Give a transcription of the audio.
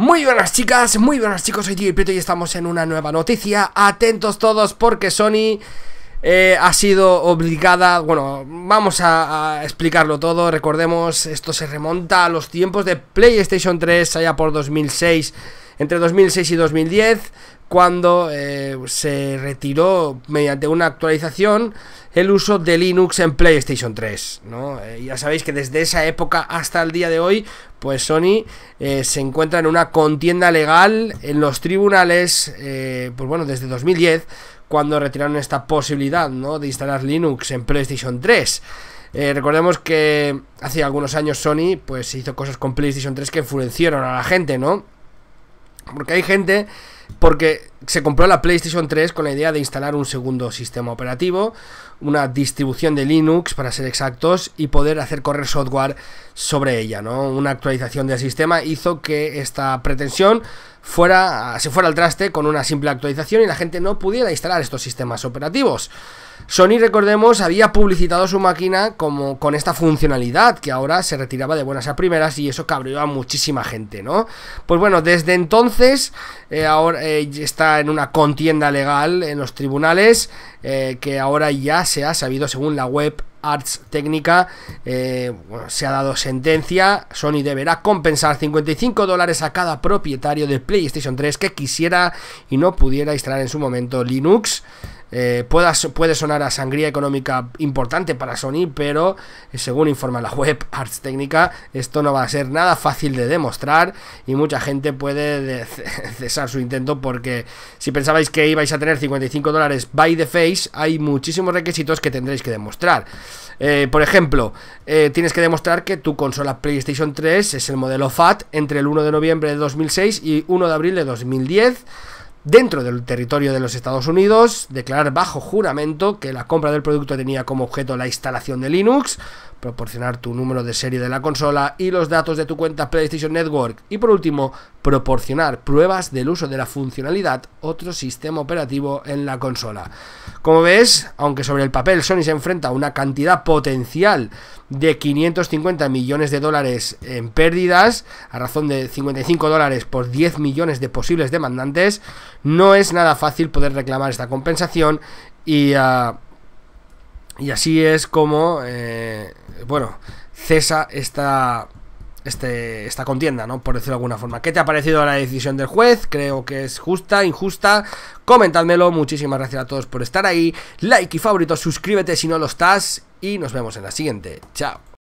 Muy buenas chicas, muy buenas chicos, soy Tío Prieto y estamos en una nueva noticia Atentos todos porque Sony eh, ha sido obligada, bueno, vamos a, a, explicarlo todo Recordemos, esto se remonta a los tiempos de PlayStation 3 allá por 2006 entre 2006 y 2010, cuando eh, se retiró mediante una actualización el uso de Linux en PlayStation 3. ¿no? Eh, ya sabéis que desde esa época hasta el día de hoy, pues Sony eh, se encuentra en una contienda legal en los tribunales, pues bueno, desde 2010, cuando retiraron esta posibilidad ¿no? de instalar Linux en PlayStation 3. recordemos que hace algunos años Sony pues hizo cosas con PlayStation 3 que influenciaron a la gente, ¿no? Porque hay gente, porque se compró la PlayStation 3 con la idea de instalar un segundo sistema operativo, una distribución de Linux para ser exactos y poder hacer correr software sobre ella, ¿no? Una actualización del sistema hizo que esta pretensión fuera se fuera al traste con una simple actualización y la gente no pudiera instalar estos sistemas operativos. Sony, recordemos, había publicitado su máquina como con esta funcionalidad que ahora se retiraba de buenas a primeras y eso cabreó a muchísima gente, ¿no? Pues bueno, desde entonces eh, ahora eh, está en una contienda legal en los tribunales eh, que ahora ya se ha sabido según la web Arts Técnica, eh, se ha dado sentencia, Sony deberá compensar 55 dólares a cada propietario de PlayStation 3 que quisiera y no pudiera instalar en su momento Linux. Eh, puede sonar a sangría económica importante para Sony, pero eh, según informa la web Arts Técnica, esto no va a ser nada fácil de demostrar y mucha gente puede cesar su intento porque si pensabais que ibais a tener 55 dólares by the face, hay muchísimos requisitos que tendréis que demostrar. Eh, por ejemplo, tienes que demostrar que tu consola PlayStation 3 es el modelo FAT entre el 1 de noviembre de 2006 y 1 de abril de 2010 dentro del territorio de los Estados Unidos, declarar bajo juramento que la compra del producto tenía como objeto la instalación de Linux, proporcionar tu número de serie de la consola y los datos de tu cuenta PlayStation Network y por último, proporcionar pruebas del uso de la funcionalidad otro sistema operativo en la consola. Como ves, aunque sobre el papel Sony se enfrenta a una cantidad potencial de 550 millones de dólares en pérdidas, a razón de 55 dólares por 10 millones de posibles demandantes, no es nada fácil poder reclamar esta compensación y... Ah, y así es como, eh, bueno, cesa esta, este, esta contienda, ¿no? Por decirlo de alguna forma. ¿Qué te ha parecido la decisión del juez? Creo que es justa, injusta. Comentadmelo, Muchísimas gracias a todos por estar ahí. Like y favorito, suscríbete si no lo estás. Y nos vemos en la siguiente. Chao.